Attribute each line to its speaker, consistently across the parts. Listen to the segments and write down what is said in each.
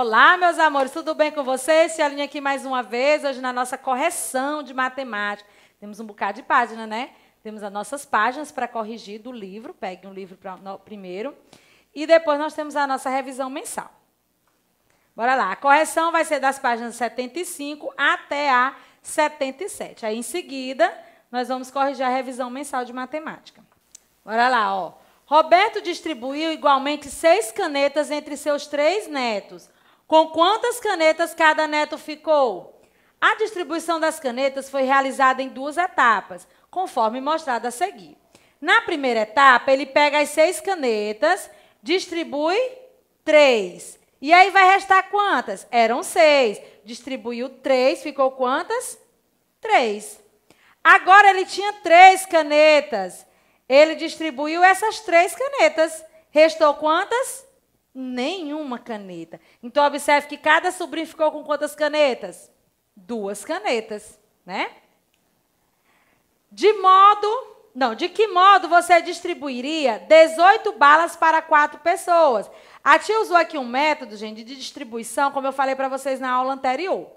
Speaker 1: Olá, meus amores, tudo bem com vocês? Celinha aqui mais uma vez, hoje na nossa correção de matemática. Temos um bocado de página, né? Temos as nossas páginas para corrigir do livro, pegue um livro pra, no, primeiro. E depois nós temos a nossa revisão mensal. Bora lá, a correção vai ser das páginas 75 até a 77. Aí, em seguida, nós vamos corrigir a revisão mensal de matemática. Bora lá, ó. Roberto distribuiu igualmente seis canetas entre seus três netos. Com quantas canetas cada neto ficou? A distribuição das canetas foi realizada em duas etapas, conforme mostrado a seguir. Na primeira etapa, ele pega as seis canetas, distribui três. E aí vai restar quantas? Eram seis. Distribuiu três, ficou quantas? Três. Agora ele tinha três canetas. Ele distribuiu essas três canetas. Restou quantas? Nenhuma caneta. Então, observe que cada sobrinho ficou com quantas canetas? Duas canetas, né? De modo. Não, de que modo você distribuiria 18 balas para quatro pessoas? A tia usou aqui um método, gente, de distribuição, como eu falei para vocês na aula anterior.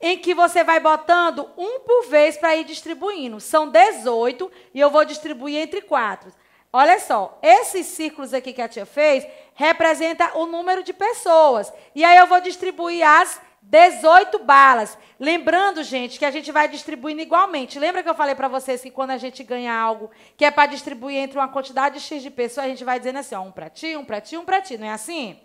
Speaker 1: Em que você vai botando um por vez para ir distribuindo. São 18 e eu vou distribuir entre quatro. Olha só, esses círculos aqui que a tia fez representa o número de pessoas. E aí eu vou distribuir as 18 balas. Lembrando, gente, que a gente vai distribuindo igualmente. Lembra que eu falei para vocês que quando a gente ganha algo que é para distribuir entre uma quantidade X de pessoas, a gente vai dizendo assim, ó, um para ti, um para ti, um para ti, não é assim?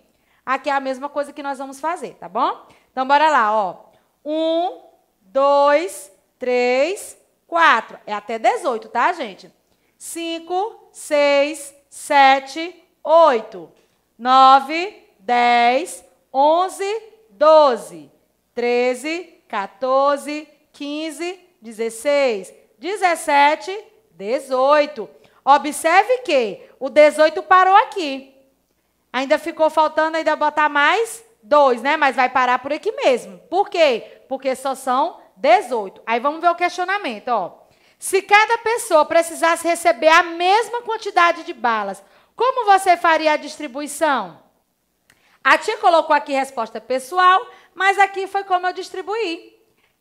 Speaker 1: Aqui é a mesma coisa que nós vamos fazer, tá bom? Então, bora lá, ó. Um, dois, três, quatro. É até 18, tá, gente? 5, 6, 7, 8, 9, 10, 11, 12, 13, 14, 15, 16, 17, 18. Observe que o 18 parou aqui. Ainda ficou faltando ainda botar mais dois, né? Mas vai parar por aqui mesmo. Por quê? Porque só são 18. Aí vamos ver o questionamento, ó. Se cada pessoa precisasse receber a mesma quantidade de balas, como você faria a distribuição? A tia colocou aqui resposta pessoal, mas aqui foi como eu distribuí.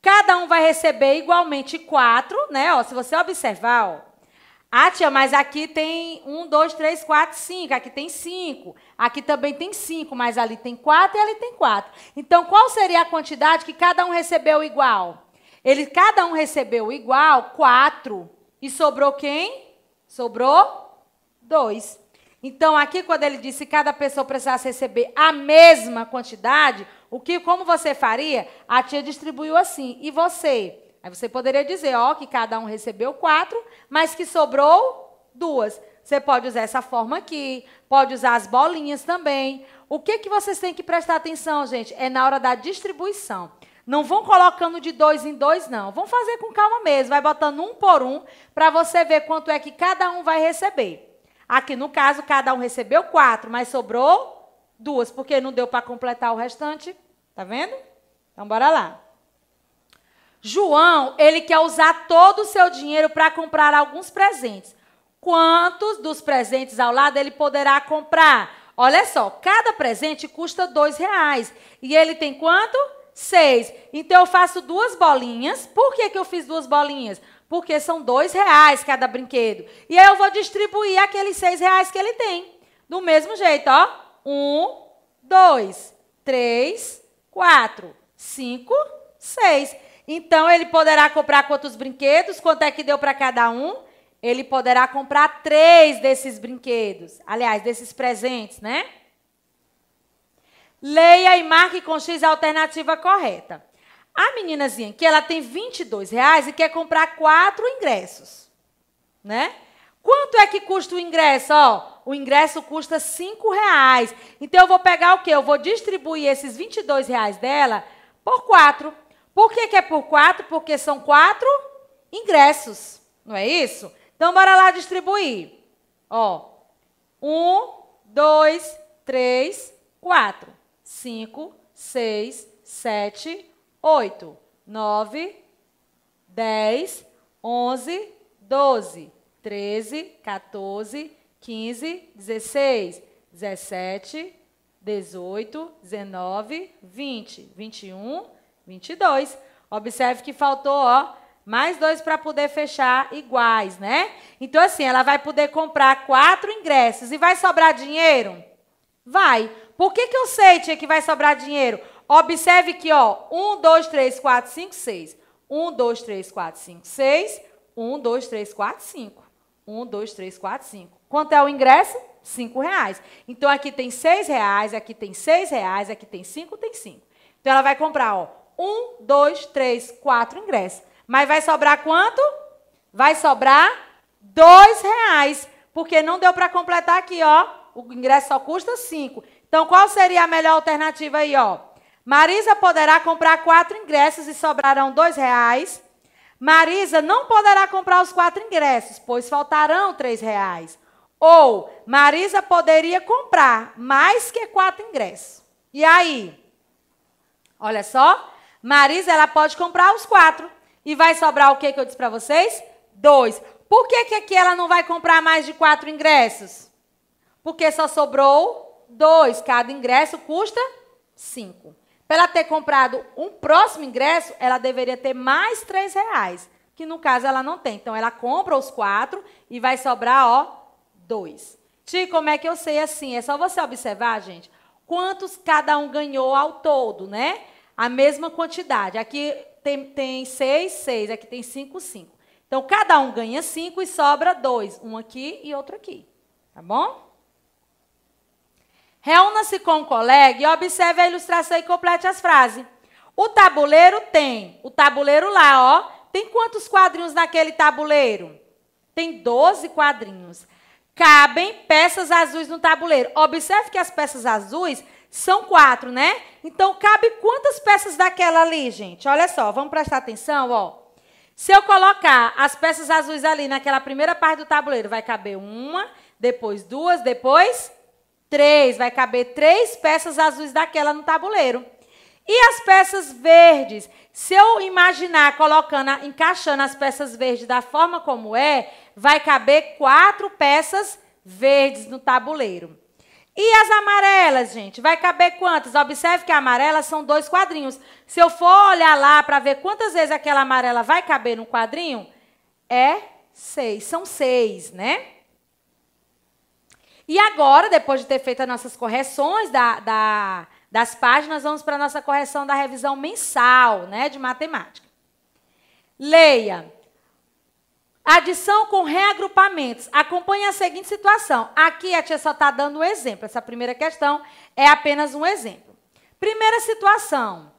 Speaker 1: Cada um vai receber igualmente quatro, né? Ó, se você observar, ó, ah, tia, mas aqui tem um, dois, três, quatro, cinco. Aqui tem cinco. Aqui também tem cinco, mas ali tem quatro e ali tem quatro. Então, qual seria a quantidade que cada um recebeu igual? Ele, cada um recebeu igual, quatro. E sobrou quem? Sobrou dois. Então, aqui, quando ele disse que cada pessoa precisasse receber a mesma quantidade, o que, como você faria? A tia distribuiu assim. E você? Aí você poderia dizer, ó, que cada um recebeu quatro, mas que sobrou duas. Você pode usar essa forma aqui, pode usar as bolinhas também. O que, que vocês têm que prestar atenção, gente? É na hora da distribuição. Não vão colocando de dois em dois, não. Vão fazer com calma mesmo. Vai botando um por um para você ver quanto é que cada um vai receber. Aqui, no caso, cada um recebeu quatro, mas sobrou duas, porque não deu para completar o restante. Tá vendo? Então, bora lá. João, ele quer usar todo o seu dinheiro para comprar alguns presentes. Quantos dos presentes ao lado ele poderá comprar? Olha só, cada presente custa dois reais. E ele tem quanto? seis. Então eu faço duas bolinhas. Por que, que eu fiz duas bolinhas? Porque são dois reais cada brinquedo. E aí eu vou distribuir aqueles seis reais que ele tem. Do mesmo jeito, ó. Um, dois, três, quatro, cinco, seis. Então ele poderá comprar quantos brinquedos? Quanto é que deu para cada um? Ele poderá comprar três desses brinquedos. Aliás, desses presentes, né? Leia e marque com X a alternativa correta. A meninazinha que ela tem 22 reais e quer comprar quatro ingressos, né? Quanto é que custa o ingresso? Ó, o ingresso custa 5 reais. Então eu vou pegar o quê? Eu vou distribuir esses 22 reais dela por quatro. Por que, que é por quatro? Porque são quatro ingressos, não é isso? Então bora lá distribuir. Ó, um, dois, três, quatro. 5, 6, 7, 8, 9, 10, 11, 12, 13, 14, 15, 16, 17, 18, 19, 20, 21, 22. Observe que faltou, ó, mais dois para poder fechar iguais, né? Então, assim, ela vai poder comprar quatro ingressos e vai sobrar dinheiro? Vai. Por que, que eu sei, tia, que vai sobrar dinheiro? Observe que, ó, 1, 2, 3, 4, 5, 6. 1, 2, 3, 4, 5, 6. 1, 2, 3, 4, 5. 1, 2, 3, 4, 5. Quanto é o ingresso? 5 reais. Então, aqui tem 6 reais, aqui tem 6 reais, aqui tem 5, tem 5. Então, ela vai comprar, ó, 1, 2, 3, 4 ingressos. Mas vai sobrar quanto? Vai sobrar 2 reais, porque não deu para completar aqui, ó, o ingresso só custa 5. Então, qual seria a melhor alternativa aí, ó? Marisa poderá comprar quatro ingressos e sobrarão dois reais. Marisa não poderá comprar os quatro ingressos, pois faltarão três reais. Ou Marisa poderia comprar mais que quatro ingressos. E aí? Olha só, Marisa ela pode comprar os quatro e vai sobrar o que que eu disse para vocês? Dois. Por que que aqui ela não vai comprar mais de quatro ingressos? Porque só sobrou dois. Cada ingresso custa cinco. Para ela ter comprado um próximo ingresso, ela deveria ter mais três reais, que no caso ela não tem. Então ela compra os quatro e vai sobrar, ó, dois. Ti, como é que eu sei assim? É só você observar, gente, quantos cada um ganhou ao todo, né? A mesma quantidade. Aqui tem, tem seis, seis. Aqui tem cinco, cinco. Então cada um ganha cinco e sobra dois, um aqui e outro aqui, tá bom? Reúna-se com um colega e observe a ilustração e complete as frases. O tabuleiro tem. O tabuleiro lá, ó. Tem quantos quadrinhos naquele tabuleiro? Tem 12 quadrinhos. Cabem peças azuis no tabuleiro. Observe que as peças azuis são quatro, né? Então, cabe quantas peças daquela ali, gente? Olha só, vamos prestar atenção, ó. Se eu colocar as peças azuis ali naquela primeira parte do tabuleiro, vai caber uma, depois duas, depois Três, vai caber três peças azuis daquela no tabuleiro. E as peças verdes? Se eu imaginar colocando, encaixando as peças verdes da forma como é, vai caber quatro peças verdes no tabuleiro. E as amarelas, gente? Vai caber quantas? Observe que a amarela são dois quadrinhos. Se eu for olhar lá para ver quantas vezes aquela amarela vai caber no quadrinho, é seis. São seis, né? E agora, depois de ter feito as nossas correções da, da, das páginas, vamos para a nossa correção da revisão mensal né, de matemática. Leia. Adição com reagrupamentos. Acompanhe a seguinte situação. Aqui a tia só está dando um exemplo. Essa primeira questão é apenas um exemplo. Primeira situação.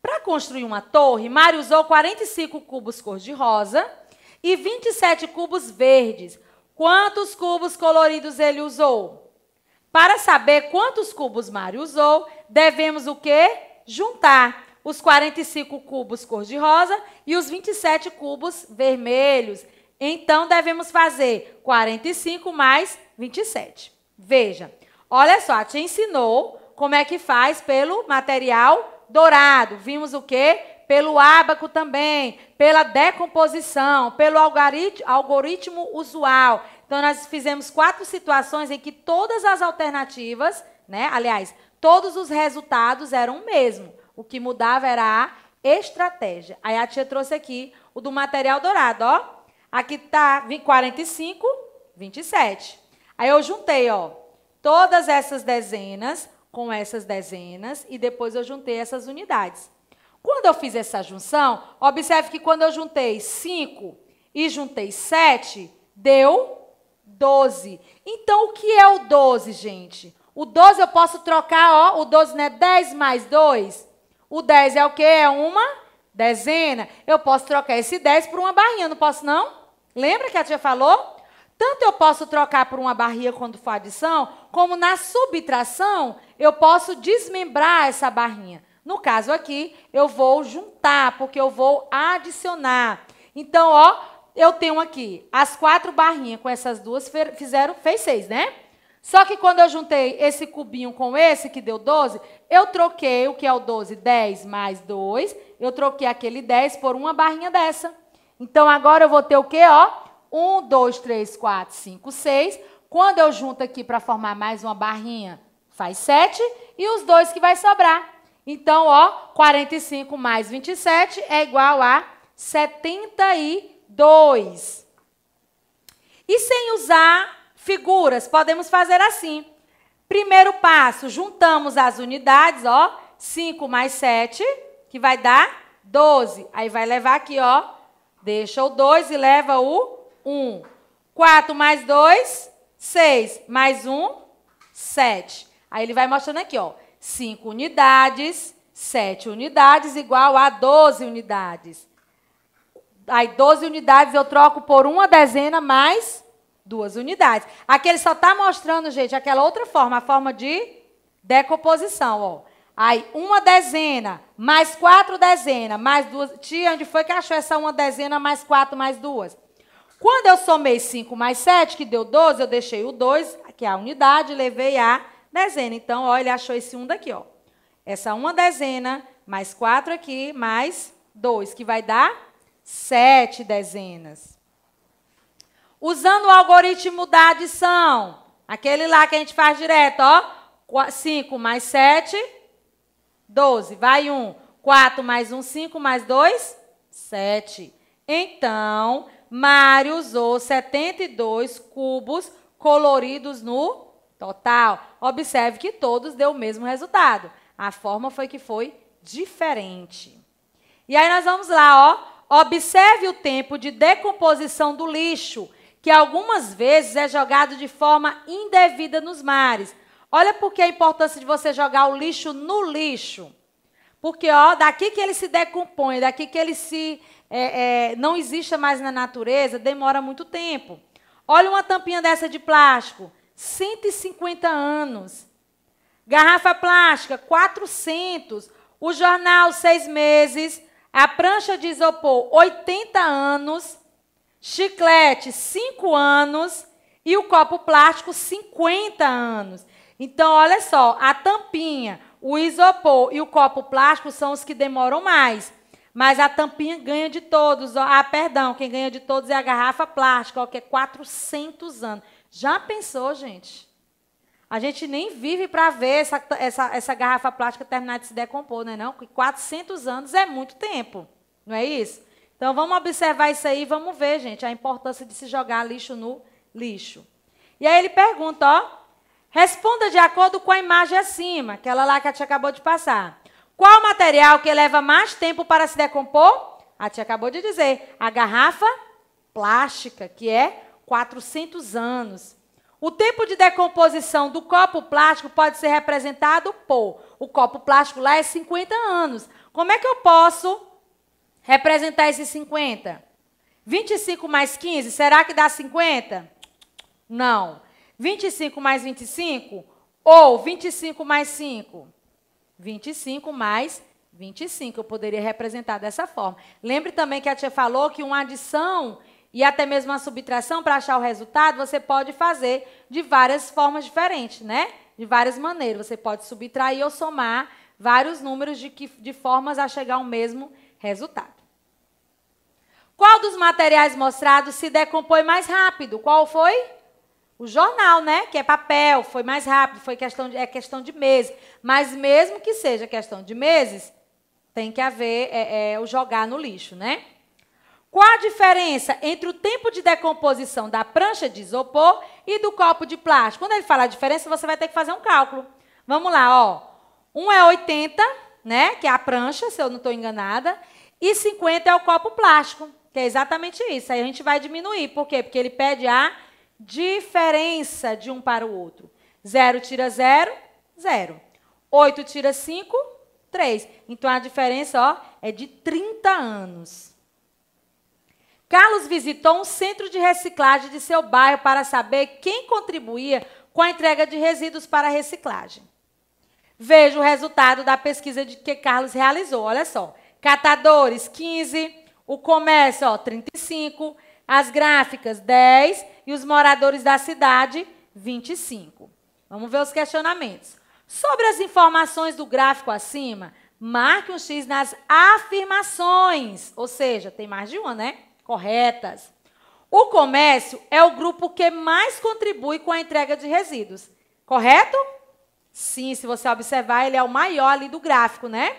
Speaker 1: Para construir uma torre, Mário usou 45 cubos cor-de-rosa e 27 cubos verdes quantos cubos coloridos ele usou. Para saber quantos cubos Mário usou, devemos o quê? Juntar os 45 cubos cor-de-rosa e os 27 cubos vermelhos. Então, devemos fazer 45 mais 27. Veja, olha só, te ensinou como é que faz pelo material dourado. Vimos o quê? pelo ábaco também, pela decomposição, pelo algoritmo, algoritmo usual. Então, nós fizemos quatro situações em que todas as alternativas, né? aliás, todos os resultados eram o mesmo. O que mudava era a estratégia. Aí a tia trouxe aqui o do material dourado, ó. Aqui tá 45, 27. Aí eu juntei, ó, todas essas dezenas com essas dezenas e depois eu juntei essas unidades. Quando eu fiz essa junção, observe que quando eu juntei 5 e juntei 7, deu 12. Então, o que é o 12, gente? O 12 eu posso trocar, ó, o 12 não é 10 mais 2? O 10 é o quê? É uma dezena. Eu posso trocar esse 10 por uma barrinha, não posso não? Lembra que a tia falou? Tanto eu posso trocar por uma barrinha quando for adição, como na subtração eu posso desmembrar essa barrinha. No caso aqui, eu vou juntar, porque eu vou adicionar. Então, ó, eu tenho aqui as quatro barrinhas com essas duas, fizeram, fez seis, né? Só que quando eu juntei esse cubinho com esse, que deu 12, eu troquei o que é o 12, 10 mais 2, eu troquei aquele 10 por uma barrinha dessa. Então, agora eu vou ter o quê, ó? 1, 2, 3, 4, 5, 6. Quando eu junto aqui para formar mais uma barrinha, faz 7. E os dois que vai sobrar. Então, ó, 45 mais 27 é igual a 72. E sem usar figuras, podemos fazer assim. Primeiro passo, juntamos as unidades, ó, 5 mais 7, que vai dar 12. Aí vai levar aqui, ó, deixa o 2 e leva o 1. 4 mais 2, 6. Mais 1, 7. Aí ele vai mostrando aqui, ó. 5 unidades, 7 unidades igual a 12 unidades. Aí 12 unidades eu troco por uma dezena mais duas unidades. Aqui ele só está mostrando, gente, aquela outra forma, a forma de decomposição, ó. Aí uma dezena mais quatro dezenas mais duas. Tia, onde foi que achou essa uma dezena mais quatro mais duas? Quando eu somei 5 mais 7, que deu 12, eu deixei o 2, que é a unidade, levei a dezena. Então, ó, ele achou esse um daqui, ó. Essa uma dezena, mais quatro aqui, mais dois, que vai dar sete dezenas. Usando o algoritmo da adição, aquele lá que a gente faz direto, ó. cinco mais sete doze Vai Um. quatro mais um, cinco mais dois sete Então, Mário usou 72 cubos coloridos no total. Observe que todos deu o mesmo resultado. A forma foi que foi diferente. E aí nós vamos lá, ó. Observe o tempo de decomposição do lixo, que algumas vezes é jogado de forma indevida nos mares. Olha por que a importância de você jogar o lixo no lixo. Porque, ó, daqui que ele se decompõe, daqui que ele se é, é, não exista mais na natureza, demora muito tempo. Olha uma tampinha dessa de plástico. 150 anos. Garrafa plástica, 400. O jornal, 6 meses. A prancha de isopor, 80 anos. Chiclete, 5 anos. E o copo plástico, 50 anos. Então, olha só, a tampinha, o isopor e o copo plástico são os que demoram mais. Mas a tampinha ganha de todos. Ah, perdão, quem ganha de todos é a garrafa plástica, ó, que é 400 anos. Já pensou, gente? A gente nem vive para ver essa, essa, essa garrafa plástica terminar de se decompor, né, não é não? 400 anos é muito tempo, não é isso? Então vamos observar isso aí, vamos ver, gente, a importância de se jogar lixo no lixo. E aí ele pergunta, ó, responda de acordo com a imagem acima, aquela lá que a tia acabou de passar. Qual material que leva mais tempo para se decompor? A tia acabou de dizer, a garrafa plástica, que é 400 anos. O tempo de decomposição do copo plástico pode ser representado por. O copo plástico lá é 50 anos. Como é que eu posso representar esses 50? 25 mais 15, será que dá 50? Não. 25 mais 25? Ou 25 mais 5? 25 mais 25. Eu poderia representar dessa forma. Lembre também que a tia falou que uma adição e até mesmo a subtração para achar o resultado, você pode fazer de várias formas diferentes, né? De várias maneiras. Você pode subtrair ou somar vários números de, que, de formas a chegar ao mesmo resultado. Qual dos materiais mostrados se decompõe mais rápido? Qual foi? O jornal, né? Que é papel, foi mais rápido, foi questão de, é questão de meses. Mas mesmo que seja questão de meses, tem que haver é, é, o jogar no lixo, né? Qual a diferença entre o tempo de decomposição da prancha de isopor e do copo de plástico? Quando ele fala a diferença, você vai ter que fazer um cálculo. Vamos lá, ó. Um é 80, né? Que é a prancha, se eu não estou enganada. E 50 é o copo plástico, que é exatamente isso. Aí a gente vai diminuir. Por quê? Porque ele pede a diferença de um para o outro. 0 tira 0, 0. 8 tira 5, 3. Então a diferença ó, é de 30 anos. Carlos visitou um centro de reciclagem de seu bairro para saber quem contribuía com a entrega de resíduos para a reciclagem. Veja o resultado da pesquisa de que Carlos realizou. Olha só. Catadores, 15. O comércio, ó, 35. As gráficas, 10. E os moradores da cidade, 25. Vamos ver os questionamentos. Sobre as informações do gráfico acima, marque um X nas afirmações. Ou seja, tem mais de uma, né? corretas. O comércio é o grupo que mais contribui com a entrega de resíduos, correto? Sim, se você observar, ele é o maior ali do gráfico, né?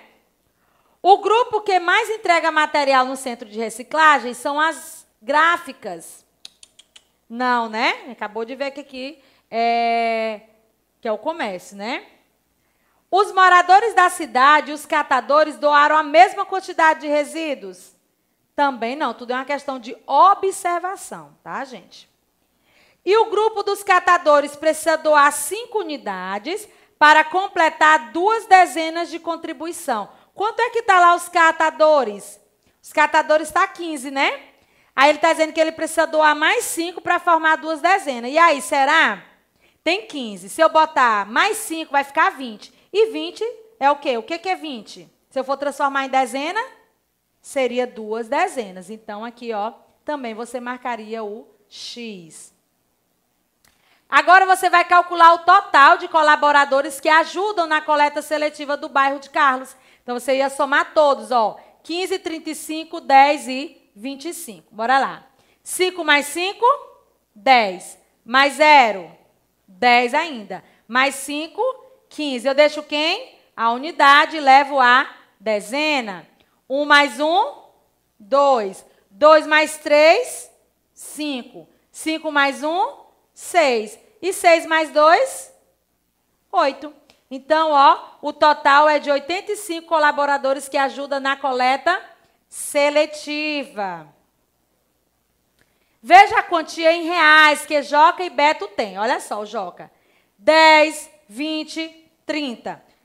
Speaker 1: O grupo que mais entrega material no centro de reciclagem são as gráficas. Não, né? Acabou de ver que aqui é, que é o comércio, né? Os moradores da cidade, os catadores, doaram a mesma quantidade de resíduos. Também não, tudo é uma questão de observação, tá, gente? E o grupo dos catadores precisa doar cinco unidades para completar duas dezenas de contribuição. Quanto é que está lá os catadores? Os catadores está 15, né? Aí ele está dizendo que ele precisa doar mais 5 para formar duas dezenas. E aí, será? Tem 15. Se eu botar mais 5, vai ficar 20. E 20 é o quê? O que, que é 20? Se eu for transformar em dezena, seria duas dezenas. Então, aqui, ó, também você marcaria o X. Agora você vai calcular o total de colaboradores que ajudam na coleta seletiva do bairro de Carlos. Então, você ia somar todos, ó. 15, 35, 10 e 25. Bora lá. 5 mais 5, 10. Mais 0, 10 ainda. Mais 5, 15. Eu deixo quem? A unidade, levo a dezena. 1 mais 1, 2. 2 mais 3, 5. 5 mais 1, 6. E 6 mais 2, 8. Então, ó, o total é de 85 colaboradores que ajudam na coleta seletiva. Veja a quantia em reais que Joca e Beto têm. Olha só, o Joca. 10, 20, 30.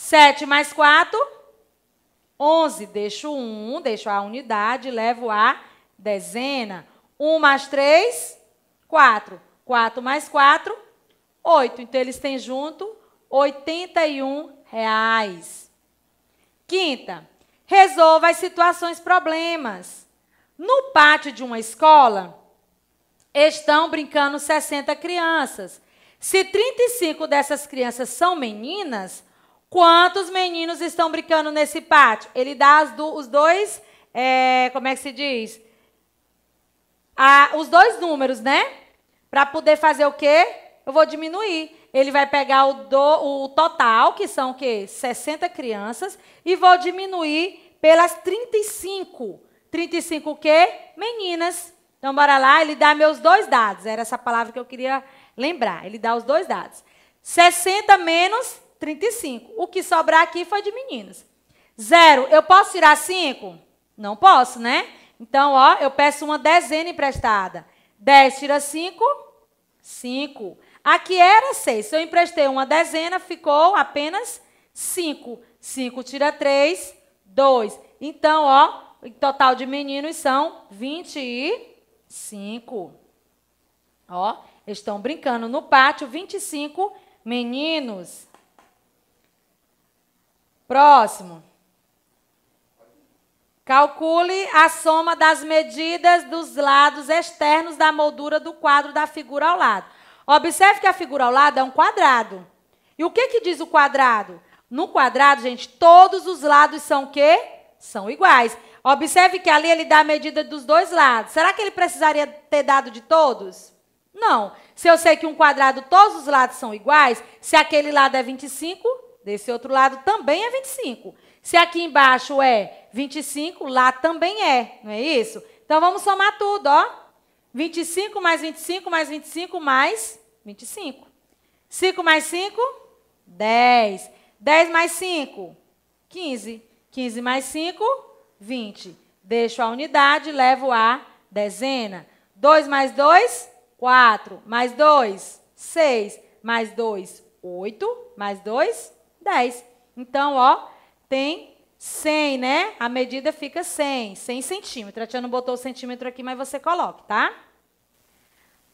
Speaker 1: 7 mais 4, 11. Deixo 1, deixo a unidade, levo a dezena. 1 mais 3, 4. 4 mais 4, 8. Então, eles têm junto 81 reais. Quinta, resolva as situações problemas. No pátio de uma escola, estão brincando 60 crianças. Se 35 dessas crianças são meninas, Quantos meninos estão brincando nesse pátio? Ele dá do, os dois, é, como é que se diz? os dois números, né? Para poder fazer o quê? Eu vou diminuir. Ele vai pegar o, do, o total, que são o quê? 60 crianças, e vou diminuir pelas 35. 35 o quê? Meninas. Então, bora lá, ele dá meus dois dados. Era essa palavra que eu queria lembrar. Ele dá os dois dados. 60 menos 35. O que sobrar aqui foi de meninas. Zero, eu posso tirar cinco? Não posso, né? Então, ó, eu peço uma dezena emprestada. 10 tira 5, 5. Aqui era 6. Se eu emprestei uma dezena, ficou apenas 5. 5 tira 3, 2. Então, ó, o total de meninos são 25. Ó, estão brincando no pátio, 25 meninos. Próximo. Calcule a soma das medidas dos lados externos da moldura do quadro da figura ao lado. Observe que a figura ao lado é um quadrado. E o que, que diz o quadrado? No quadrado, gente, todos os lados são quê? São iguais. Observe que ali ele dá a medida dos dois lados. Será que ele precisaria ter dado de todos? Não. Se eu sei que um quadrado, todos os lados são iguais, se aquele lado é 25, Desse outro lado também é 25. Se aqui embaixo é 25, lá também é, não é isso? Então vamos somar tudo, ó. 25 mais 25 mais 25 mais 25. 5 mais 5, 10. 10 mais 5, 15. 15 mais 5, 20. Deixo a unidade, levo a dezena. 2 mais 2, 4. Mais 2, 6. Mais 2, 8. Mais 2, 10. 10. Então, ó, tem 100, né? A medida fica 100, 100 centímetros. A tia não botou o centímetro aqui, mas você coloca, tá?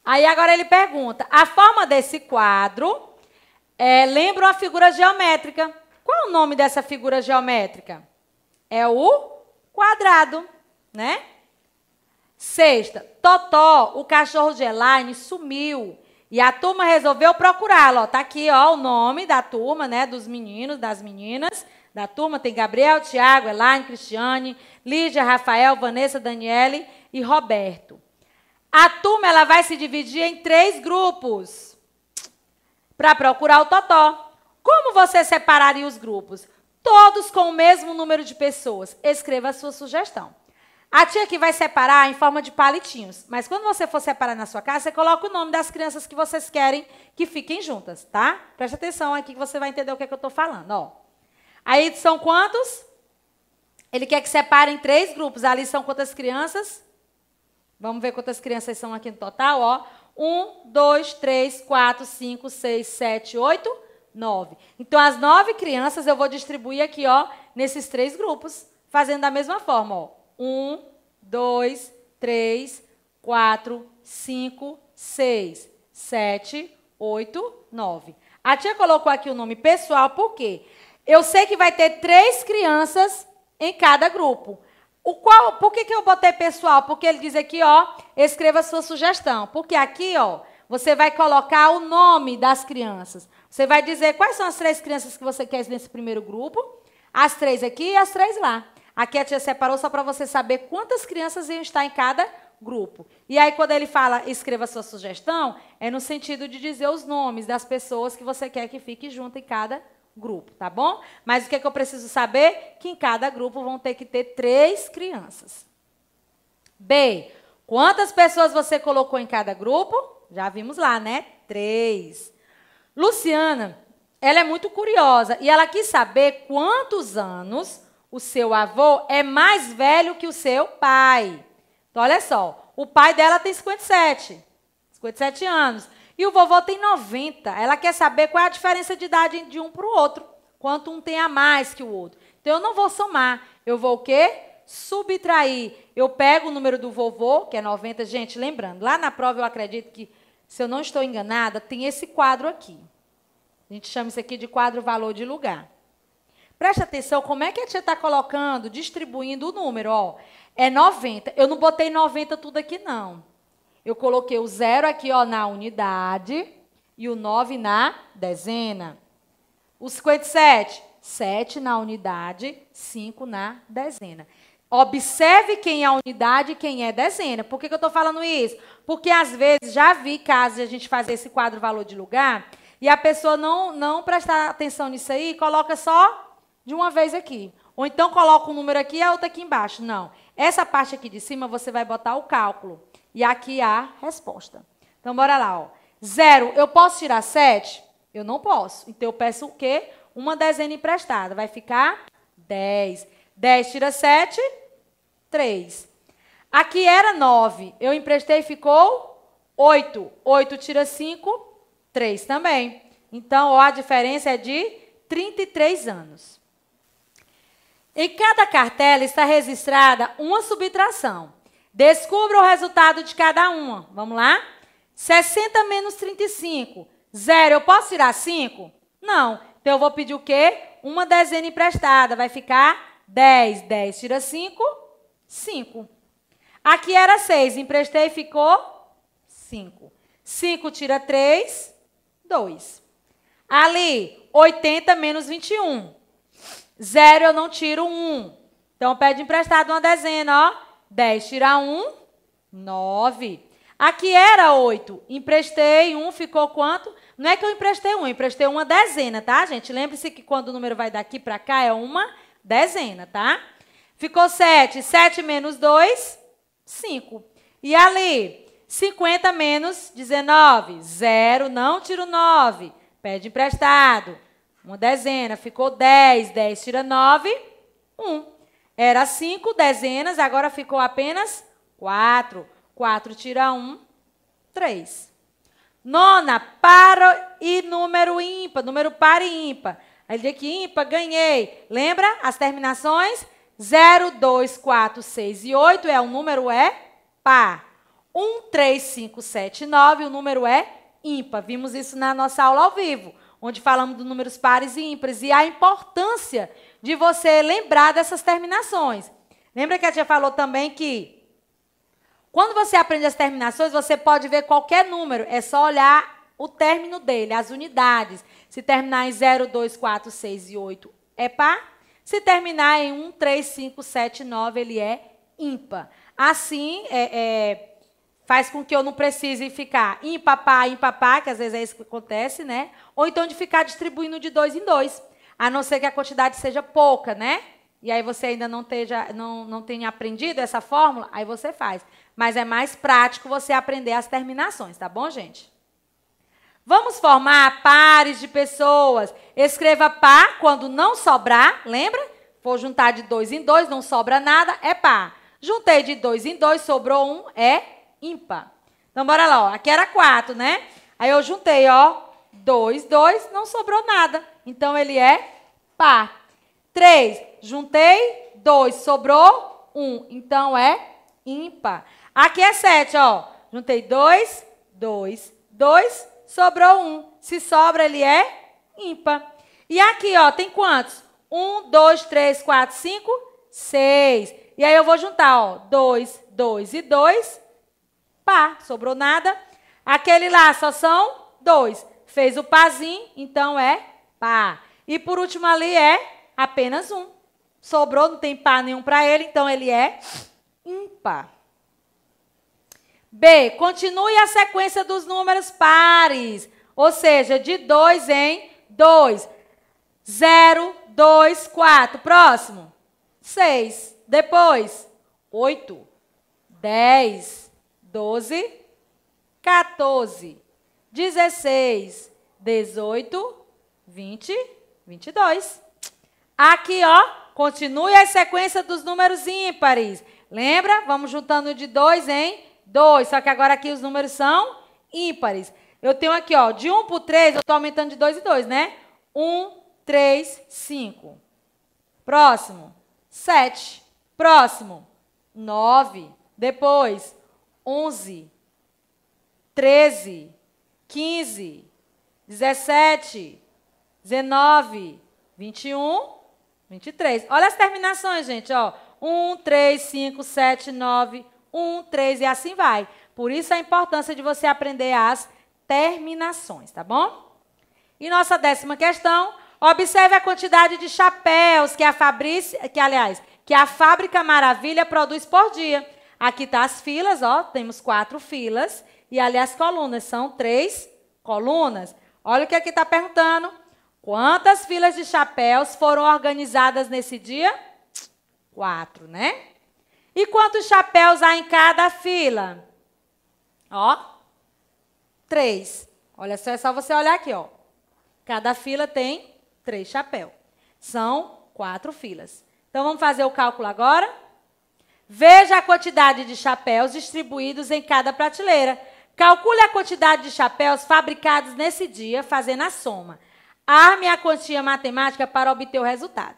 Speaker 1: Aí agora ele pergunta, a forma desse quadro é, lembra uma figura geométrica. Qual o nome dessa figura geométrica? É o quadrado, né? Sexta, Totó, o cachorro de Elaine, sumiu e a turma resolveu procurá-lo. Tá aqui, ó, o nome da turma, né? Dos meninos, das meninas. Da turma tem Gabriel, Tiago, Elaine, Cristiane, Lídia, Rafael, Vanessa, Daniele e Roberto. A turma ela vai se dividir em três grupos para procurar o Totó. Como você separaria os grupos? Todos com o mesmo número de pessoas. Escreva a sua sugestão. A tia aqui vai separar em forma de palitinhos. Mas quando você for separar na sua casa, você coloca o nome das crianças que vocês querem que fiquem juntas, tá? Preste atenção aqui que você vai entender o que, é que eu estou falando. Ó. Aí são quantos? Ele quer que separe em três grupos. Ali são quantas crianças? Vamos ver quantas crianças são aqui no total, ó. Um, dois, três, quatro, cinco, seis, sete, oito, nove. Então, as nove crianças eu vou distribuir aqui, ó, nesses três grupos, fazendo da mesma forma, ó. Um, dois, três, quatro, cinco, seis, sete, oito, nove. A tia colocou aqui o nome pessoal por quê eu sei que vai ter três crianças em cada grupo. O qual, por que, que eu botei pessoal? Porque ele diz aqui, ó, escreva sua sugestão. Porque aqui, ó, você vai colocar o nome das crianças. Você vai dizer quais são as três crianças que você quer nesse primeiro grupo, as três aqui e as três lá. A Ketia separou só para você saber quantas crianças iam estar em cada grupo. E aí, quando ele fala escreva sua sugestão, é no sentido de dizer os nomes das pessoas que você quer que fique junto em cada grupo, tá bom? Mas o que, é que eu preciso saber? Que em cada grupo vão ter que ter três crianças. B. Quantas pessoas você colocou em cada grupo? Já vimos lá, né? Três. Luciana, ela é muito curiosa e ela quis saber quantos anos o seu avô é mais velho que o seu pai. Então, olha só, o pai dela tem 57, 57 anos. E o vovô tem 90. Ela quer saber qual é a diferença de idade de um para o outro. Quanto um tem a mais que o outro. Então, eu não vou somar. Eu vou o quê? Subtrair. Eu pego o número do vovô, que é 90. Gente, lembrando, lá na prova eu acredito que, se eu não estou enganada, tem esse quadro aqui. A gente chama isso aqui de quadro valor de lugar. Presta atenção, como é que a tia está colocando, distribuindo o número, ó. É 90. Eu não botei 90 tudo aqui, não. Eu coloquei o zero aqui, ó, na unidade e o 9 na dezena. O 57, 7 na unidade, 5 na dezena. Observe quem é unidade e quem é dezena. Por que, que eu estou falando isso? Porque às vezes já vi casos de a gente fazer esse quadro valor de lugar e a pessoa não, não prestar atenção nisso aí e coloca só de uma vez aqui. Ou então coloca um número aqui e a outra aqui embaixo. Não. Essa parte aqui de cima você vai botar o cálculo. E aqui a resposta. Então, bora lá. Ó. Zero, eu posso tirar sete? Eu não posso. Então, eu peço o quê? Uma dezena emprestada. Vai ficar dez. Dez tira sete, três. Aqui era nove. Eu emprestei e ficou oito. Oito tira cinco, três também. Então, ó, a diferença é de 33 anos. Em cada cartela está registrada uma subtração. Descubra o resultado de cada uma. Vamos lá? 60 menos 35. Zero, eu posso tirar 5? Não. Então, eu vou pedir o quê? Uma dezena emprestada. Vai ficar 10. 10 tira 5, 5. Aqui era 6. Emprestei, ficou 5. 5 tira 3, 2. Ali, 80 menos 21. Zero eu não tiro um. Então pede emprestado uma dezena, ó. Dez tira um, nove. Aqui era oito. Emprestei um, ficou quanto? Não é que eu emprestei um, eu emprestei uma dezena, tá, gente? Lembre-se que quando o número vai daqui para cá é uma dezena, tá? Ficou sete. Sete menos dois, cinco. E ali, cinquenta menos dezenove zero, não tiro nove. Pede emprestado. Uma dezena, ficou 10, 10 tira 9, 1. Era 5 dezenas, agora ficou apenas 4. 4 tira 1, 3. Nona, para e número ímpar, número par e ímpar. Aí diz que ímpar, ganhei. Lembra as terminações? 0, 2, 4, 6 e 8 é o número é par. 1, 3, 5, 7, 9, o número é ímpar. Vimos isso na nossa aula ao vivo onde falamos dos números pares e ímpares, e a importância de você lembrar dessas terminações. Lembra que a tia falou também que quando você aprende as terminações, você pode ver qualquer número, é só olhar o término dele, as unidades. Se terminar em 0, 2, 4, 6 e 8, é par. Se terminar em 1, 3, 5, 7, 9, ele é ímpar. Assim, é, é faz com que eu não precise ficar empapar, empapar, que às vezes é isso que acontece, né? Ou então de ficar distribuindo de dois em dois, a não ser que a quantidade seja pouca, né? E aí você ainda não, não, não tenha aprendido essa fórmula, aí você faz. Mas é mais prático você aprender as terminações, tá bom, gente? Vamos formar pares de pessoas. Escreva par quando não sobrar, lembra? Vou juntar de dois em dois, não sobra nada, é par. Juntei de dois em dois, sobrou um, é ímpar. Então, bora lá, ó. Aqui era 4, né? Aí eu juntei, ó. 2, 2, não sobrou nada. Então, ele é par. 3, juntei, 2, sobrou 1. Um, então, é ímpar. Aqui é 7, ó. Juntei 2, 2, 2, sobrou 1. Um. Se sobra, ele é ímpar. E aqui, ó, tem quantos? 1, 2, 3, 4, 5, 6. E aí eu vou juntar, ó, 2, 2 e 2, pá, sobrou nada. Aquele lá só são dois. Fez o pazinho, então é pá. E por último ali é apenas um. Sobrou, não tem pá nenhum para ele, então ele é ímpar. B. Continue a sequência dos números pares, ou seja, de dois em dois. Zero, dois, quatro, Próximo. seis, Depois, oito, dez. 12, 14, 16, 18, 20, 22. Aqui, ó, continue a sequência dos números ímpares. Lembra? Vamos juntando de 2 em 2. Só que agora aqui os números são ímpares. Eu tenho aqui, ó, de 1 um para 3, eu estou aumentando de 2 em 2, né? 1, 3, 5. Próximo, 7. Próximo, 9. Depois, 11, 13, 15, 17, 19, 21, 23. Olha as terminações, gente, ó. 1, 3, 5, 7, 9, 1, 3 e assim vai. Por isso a importância de você aprender as terminações, tá bom? E nossa décima questão, observe a quantidade de chapéus que a Fabrice, que aliás, que a Fábrica Maravilha produz por dia. Aqui está as filas, ó, temos quatro filas. E ali as colunas, são três colunas. Olha o que aqui está perguntando. Quantas filas de chapéus foram organizadas nesse dia? Quatro, né? E quantos chapéus há em cada fila? Ó, três. Olha só, é só você olhar aqui, ó. Cada fila tem três chapéus. São quatro filas. Então, vamos fazer o cálculo agora? Veja a quantidade de chapéus distribuídos em cada prateleira. Calcule a quantidade de chapéus fabricados nesse dia, fazendo a soma. Arme a quantia matemática para obter o resultado.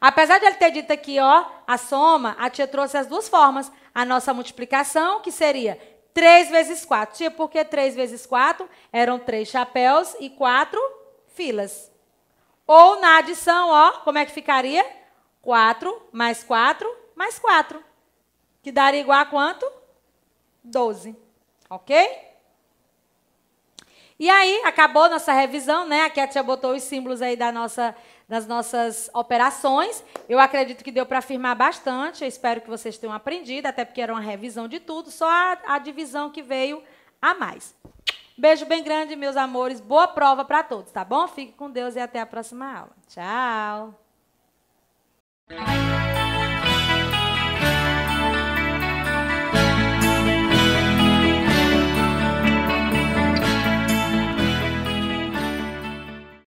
Speaker 1: Apesar de ele ter dito aqui, ó, a soma, a tia trouxe as duas formas. A nossa multiplicação, que seria 3 vezes 4. Tia, por que 3 vezes 4? Eram 3 chapéus e 4 filas. Ou na adição, ó, como é que ficaria? 4 mais 4 mais 4. Que daria igual a quanto? 12. Ok? E aí, acabou nossa revisão, né? A Kátia botou os símbolos aí da nossa, das nossas operações. Eu acredito que deu para afirmar bastante. Eu espero que vocês tenham aprendido, até porque era uma revisão de tudo, só a, a divisão que veio a mais. Beijo bem grande, meus amores. Boa prova para todos, tá bom? Fique com Deus e até a próxima aula. Tchau!